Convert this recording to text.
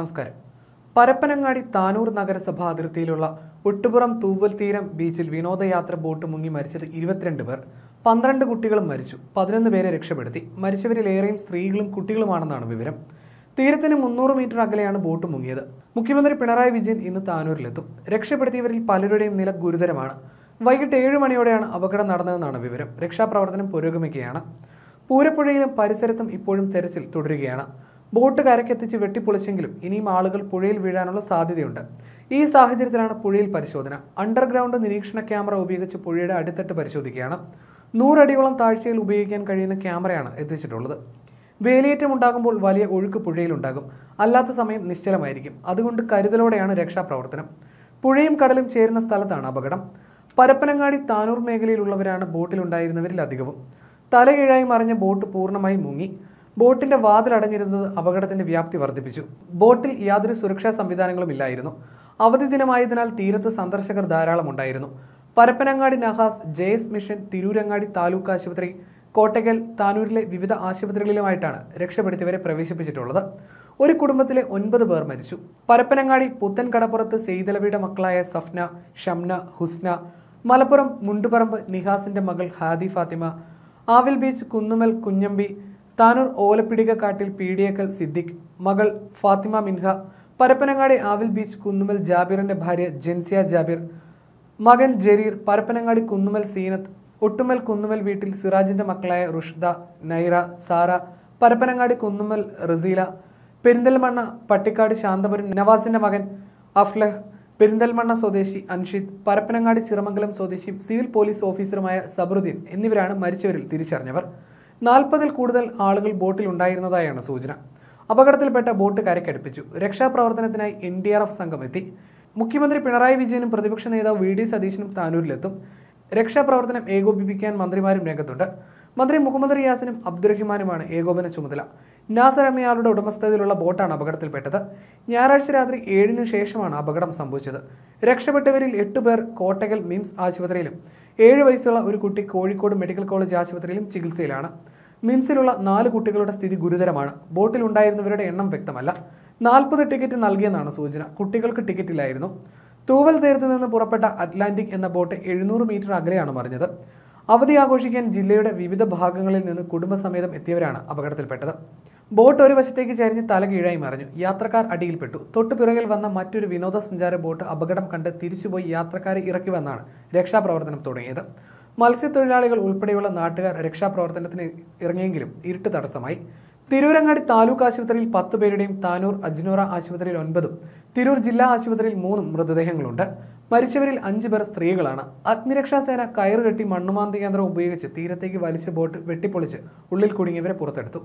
നമസ്കാരം പരപ്പനങ്ങാടി താനൂർ നഗരസഭ അതിർത്തിയിലുള്ള ഒട്ടുപുറം തൂവൽ തീരം ബീച്ചിൽ വിനോദയാത്ര ബോട്ട് മുങ്ങി മരിച്ചത് ഇരുപത്തിരണ്ട് പേർ പന്ത്രണ്ട് കുട്ടികളും മരിച്ചു പതിനൊന്ന് പേരെ രക്ഷപ്പെടുത്തി മരിച്ചവരിലേറെയും സ്ത്രീകളും കുട്ടികളുമാണെന്നാണ് വിവരം തീരത്തിന് മുന്നൂറ് മീറ്റർ അകലെയാണ് ബോട്ട് മുങ്ങിയത് മുഖ്യമന്ത്രി പിണറായി വിജയൻ ഇന്ന് താനൂരിലെത്തും രക്ഷപ്പെടുത്തിയവരിൽ പലരുടെയും നില ഗുരുതരമാണ് വൈകിട്ട് ഏഴ് മണിയോടെയാണ് അപകടം നടന്നതെന്നാണ് വിവരം രക്ഷാപ്രവർത്തനം പുരോഗമിക്കുകയാണ് പൂരപ്പുഴയിലും പരിസരത്തും ഇപ്പോഴും തെരച്ചിൽ തുടരുകയാണ് ബോട്ട് കരക്കെത്തിച്ച് വെട്ടിപ്പൊളിച്ചെങ്കിലും ഇനിയും ആളുകൾ പുഴയിൽ വീഴാനുള്ള സാധ്യതയുണ്ട് ഈ സാഹചര്യത്തിലാണ് പുഴയിൽ പരിശോധന അണ്ടർഗ്രൗണ്ട് നിരീക്ഷണ ക്യാമറ ഉപയോഗിച്ച് പുഴയുടെ അടിത്തട്ട് പരിശോധിക്കുകയാണ് നൂറടിയോളം താഴ്ചയിൽ ഉപയോഗിക്കാൻ കഴിയുന്ന ക്യാമറയാണ് എത്തിച്ചിട്ടുള്ളത് വേലിയേറ്റം ഉണ്ടാകുമ്പോൾ വലിയ ഒഴുക്ക് പുഴയിലുണ്ടാകും അല്ലാത്ത സമയം നിശ്ചലമായിരിക്കും അതുകൊണ്ട് കരുതലോടെയാണ് രക്ഷാപ്രവർത്തനം പുഴയും കടലും ചേരുന്ന സ്ഥലത്താണ് അപകടം പരപ്പനങ്ങാടി താനൂർ മേഖലയിലുള്ളവരാണ് ബോട്ടിലുണ്ടായിരുന്നവരിൽ അധികവും തലകീഴായി മറിഞ്ഞ ബോട്ട് പൂർണ്ണമായി മുങ്ങി ബോട്ടിന്റെ വാതിലടഞ്ഞിരുന്നത് അപകടത്തിന്റെ വ്യാപ്തി വർദ്ധിപ്പിച്ചു ബോട്ടിൽ യാതൊരു സുരക്ഷാ സംവിധാനങ്ങളും ഇല്ലായിരുന്നു അവധി ദിനമായതിനാൽ തീരത്ത് സന്ദർശകർ ധാരാളം ഉണ്ടായിരുന്നു Parappanangadi Nahas J S mission Tirurangadi taluk ആശുപത്രി കോട്ടയ്ക്കൽ താനൂരിലെ വിവിധ ആശുപത്രികളിലുമായിട്ടാണ് രക്ഷപ്പെടുത്തിയവരെ പ്രവേശിപ്പിച്ചിട്ടുള്ളത് ഒരു കുടുംബത്തിലെ ഒൻപത് പേർ മരിച്ചു പരപ്പനങ്ങാടി പുത്തൻ കടപ്പുറത്ത് സെയ്തലവിയുടെ മക്കളായ സഫ്ന ഷംന ഹുസ്ന മലപ്പുറം മുണ്ടുപറമ്പ് നിഹാസിന്റെ മകൾ ഹാദി ഫാത്തിമ ആവിൽ ബീച്ച് കുന്നുമൽ കുഞ്ഞമ്പി താനൂർ ഓലപ്പിടികക്കാട്ടിൽ പീഡിയക്കൽ സിദ്ദിഖ് മകൾ ഫാത്തിമ മിൻഹ പരപ്പനങ്ങാടി ആവിൽ ബീച്ച് കുന്നുമൽ ജാബിറിന്റെ ഭാര്യ ജെൻസിയ ജാബിർ മകൻ ജരീർ പരപ്പനങ്ങാടി കുന്നുമൽ സീനത്ത് ഒട്ടുമൽ കുന്നുമൽ വീട്ടിൽ സിറാജിന്റെ മക്കളായ റുഷ്ദ നൈറ സാറ പരപ്പനങ്ങാടി കുന്നുമൽ റസീല പെരിന്തൽമണ്ണ പട്ടിക്കാട് ശാന്തപുരം നവാസിന്റെ മകൻ അഫ്ലഹ് പെരിന്തൽമണ്ണ സ്വദേശി അൻഷിദ് പരപ്പനങ്ങാടി ചിറമംഗലം സ്വദേശിയും സിവിൽ പോലീസ് ഓഫീസറുമായ സബറുദ്ദീൻ എന്നിവരാണ് മരിച്ചവരിൽ തിരിച്ചറിഞ്ഞവർ നാൽപ്പതിൽ കൂടുതൽ ആളുകൾ ബോട്ടിൽ ഉണ്ടായിരുന്നതായാണ് സൂചന അപകടത്തിൽപ്പെട്ട ബോട്ട് കരക്കടുപ്പിച്ചു രക്ഷാപ്രവർത്തനത്തിനായി എൻ ഡി ആർ എഫ് സംഘം എത്തി മുഖ്യമന്ത്രി പിണറായി വിജയനും പ്രതിപക്ഷ നേതാവ് വി ഡി സതീശനും താനൂരിലെത്തും രക്ഷാപ്രവർത്തനം ഏകോപിപ്പിക്കാൻ മന്ത്രിമാരും രംഗത്തുണ്ട് മന്ത്രി മുഹമ്മദ് റിയാസിനും അബ്ദുറഹിമാനുമാണ് ഏകോപന ചുമതല നാസർ എന്നയാളുടെ ഉടമസ്ഥതയിലുള്ള ബോട്ടാണ് അപകടത്തിൽപ്പെട്ടത് ഞായറാഴ്ച രാത്രി ഏഴിനു ശേഷമാണ് അപകടം സംഭവിച്ചത് രക്ഷപ്പെട്ടവരിൽ എട്ട് പേർ കോട്ടകൽ മിംസ് ആശുപത്രിയിലും ഏഴ് വയസ്സുള്ള ഒരു കുട്ടി കോഴിക്കോട് മെഡിക്കൽ കോളേജ് ആശുപത്രിയിലും ചികിത്സയിലാണ് മിംസിലുള്ള നാല് കുട്ടികളുടെ സ്ഥിതി ഗുരുതരമാണ് ബോട്ടിലുണ്ടായിരുന്നവരുടെ എണ്ണം വ്യക്തമല്ല നാൽപ്പത് ടിക്കറ്റ് നൽകിയെന്നാണ് സൂചന കുട്ടികൾക്ക് ടിക്കറ്റില്ലായിരുന്നു തൂവൽ തീരത്ത് നിന്ന് പുറപ്പെട്ട അറ്റ്ലാന്റിക് എന്ന ബോട്ട് എഴുന്നൂറ് മീറ്റർ അകലെയാണ് മറിഞ്ഞത് അവധി ആഘോഷിക്കാൻ ജില്ലയുടെ വിവിധ ഭാഗങ്ങളിൽ നിന്ന് കുടുംബസമേതം എത്തിയവരാണ് അപകടത്തിൽപ്പെട്ടത് ബോട്ട് ഒരു വശത്തേക്ക് ചരിഞ്ഞ് തല കീഴായി മറിഞ്ഞു യാത്രക്കാർ അടിയിൽപ്പെട്ടു തൊട്ടു പിറകിൽ വന്ന മറ്റൊരു വിനോദസഞ്ചാര ബോട്ട് അപകടം കണ്ട് തിരിച്ചുപോയി യാത്രക്കാരെ ഇറക്കി വന്നാണ് രക്ഷാപ്രവർത്തനം തുടങ്ങിയത് മത്സ്യത്തൊഴിലാളികൾ ഉൾപ്പെടെയുള്ള നാട്ടുകാർ രക്ഷാപ്രവർത്തനത്തിന് ഇറങ്ങിയെങ്കിലും ഇരുട്ട് തടസ്സമായി തിരൂരങ്ങാടി താലൂക്ക് ആശുപത്രിയിൽ പത്ത് പേരുടെയും താനൂർ അജ്നോറ ആശുപത്രിയിൽ ഒൻപതും തിരൂർ ജില്ലാ ആശുപത്രിയിൽ മൂന്നും മൃതദേഹങ്ങളുണ്ട് മരിച്ചവരിൽ അഞ്ചു പേർ സ്ത്രീകളാണ് അഗ്നിരക്ഷാസേന കയറുകെട്ടി മണ്ണുമാന്തി കേന്ദ്രം ഉപയോഗിച്ച് തീരത്തേക്ക് വലിച്ച ബോട്ട് വെട്ടിപ്പൊളിച്ച് ഉള്ളിൽ കുടുങ്ങിയവരെ പുറത്തെടുത്തു